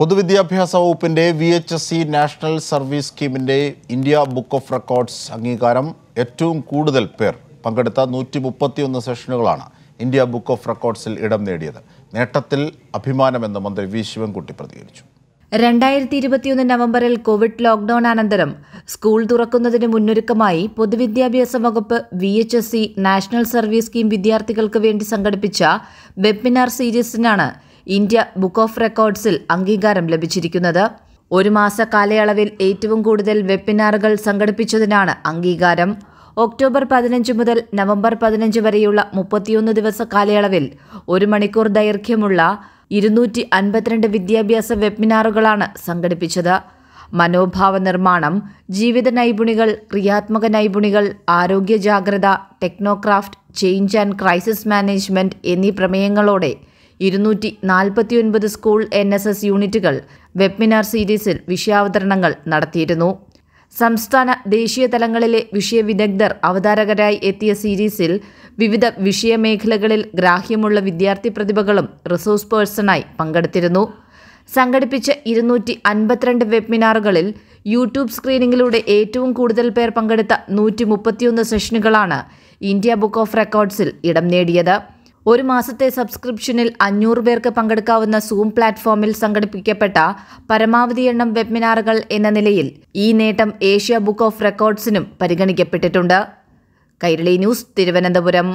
പൊതുവിദ്യാഭ്യാസ വകുപ്പിൻ്റെ V H S C national service സ്കീമിൻ്റെ ഇന്ത്യ ബുക്ക് ഓഫ് റെക്കോർഡ്സ് അംഗീകാരം ഏറ്റവും കൂടുതൽ പേർ പങ്കെടുത്ത നൂറ്റി മുപ്പത്തിയൊന്ന് സെഷനുകളാണ് ഇന്ത്യ ബുക്ക് ഓഫ് റെക്കോർഡ്സിൽ ഇടം നേടിയത് നേട്ടത്തിൽ അഭിമാനമെന്ന് മന്ത്രി വി ശിവൻകുട്ടി പ്രതികരിച്ചു രണ്ടായിരത്തി ഇരുപത്തിയൊന്ന് നവംബറിൽ കോവിഡ് ലോക്ഡൌൺ അനന്തരം സ്കൂൾ തുറക്കുന്നതിന് മുന്നൊരുക്കമായി പൊതുവിദ്യാഭ്യാസ വകുപ്പ് V H S C national service scheme വിദ്യാർത്ഥികൾക്ക് വേണ്ടി സംഘടിപ്പിച്ച വെബിനാർ സീരീസിനാണ് ഇന്ത്യ ബുക്ക് ഓഫ് റെക്കോർഡ്സിൽ അംഗീകാരം ലഭിച്ചിരിക്കുന്നത് ഒരു മാസ കാലയളവിൽ ഏറ്റവും കൂടുതൽ വെബിനാറുകൾ സംഘടിപ്പിച്ചതിനാണ് അംഗീകാരം ഒക്ടോബർ പതിനഞ്ച് മുതൽ നവംബർ പതിനഞ്ച് വരെയുള്ള മുപ്പത്തിയൊന്ന് ദിവസ കാലയളവിൽ ഒരു മണിക്കൂർ ദൈർഘ്യമുള്ള ഇരുന്നൂറ്റി അൻപത്തിരണ്ട് വിദ്യാഭ്യാസ വെബിനാറുകളാണ് സംഘടിപ്പിച്ചത് മനോഭാവ നിർമ്മാണം ജീവിത നൈപുണികൾ ക്രിയാത്മക നൈപുണികൾ ആരോഗ്യ ജാഗ്രത technocraft change and crisis management എന്നീ പ്രമേയങ്ങളോടെ ഇരുന്നൂറ്റി നാൽപ്പത്തിയൊൻപത് സ്കൂൾ എൻ എസ് എസ് യൂണിറ്റുകൾ വെബിനാർ സീരീസിൽ വിഷയാവതരണങ്ങൾ നടത്തിയിരുന്നു സംസ്ഥാന ദേശീയ തലങ്ങളിലെ വിഷയവിദഗ്ധർ അവതാരകരായി എത്തിയ സീരീസിൽ വിവിധ വിഷയമേഖലകളിൽ ഗ്രാഹ്യമുള്ള വിദ്യാർത്ഥി പ്രതിഭകളും റിസോഴ്സ് പേഴ്സണായി പങ്കെടുത്തിരുന്നു സംഘടിപ്പിച്ച ഇരുന്നൂറ്റി അൻപത്തിരണ്ട് വെബിനാറുകളിൽ യൂട്യൂബ് സ്ക്രീനിങ്ങിലൂടെ ഏറ്റവും കൂടുതൽ പേർ പങ്കെടുത്ത നൂറ്റി മുപ്പത്തിയൊന്ന് സെഷനുകളാണ് ഇന്ത്യ ബുക്ക് ഓഫ് റെക്കോർഡ്സിൽ ഇടം നേടിയത് ഒരു മാസത്തെ സബ്സ്ക്രിപ്ഷനിൽ അഞ്ഞൂറ് പേർക്ക് പങ്കെടുക്കാവുന്ന സൂം പ്ലാറ്റ്ഫോമിൽ സംഘടിപ്പിക്കപ്പെട്ട പരമാവധി എണ്ണം വെബിനാറുകൾ എന്ന നിലയിൽ ഈ നേട്ടം ഏഷ്യ ബുക്ക് ഓഫ് റെക്കോർഡ്സിനും പരിഗണിക്കപ്പെട്ടിട്ടുണ്ട് കൈരളി ന്യൂസ് തിരുവനന്തപുരം